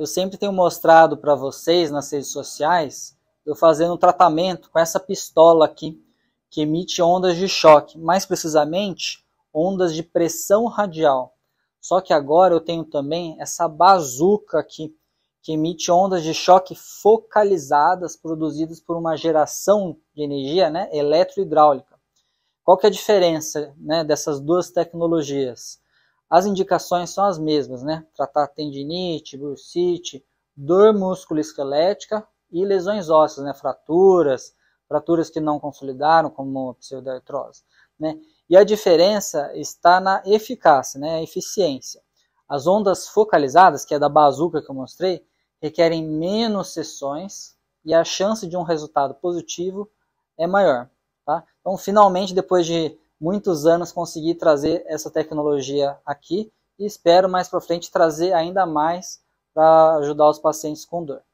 eu sempre tenho mostrado para vocês nas redes sociais, eu fazendo um tratamento com essa pistola aqui, que emite ondas de choque, mais precisamente ondas de pressão radial. Só que agora eu tenho também essa bazuca aqui, que emite ondas de choque focalizadas, produzidas por uma geração de energia né, eletro-hidráulica. Qual que é a diferença né, dessas duas tecnologias? As indicações são as mesmas, né? Tratar tendinite, bursite, dor musculoesquelética e lesões ósseas, né? Fraturas, fraturas que não consolidaram, como pseudartrose, né? E a diferença está na eficácia, né? A eficiência. As ondas focalizadas, que é da bazuca que eu mostrei, requerem menos sessões e a chance de um resultado positivo é maior. Tá? Então, finalmente, depois de muitos anos conseguir trazer essa tecnologia aqui e espero mais para frente trazer ainda mais para ajudar os pacientes com dor.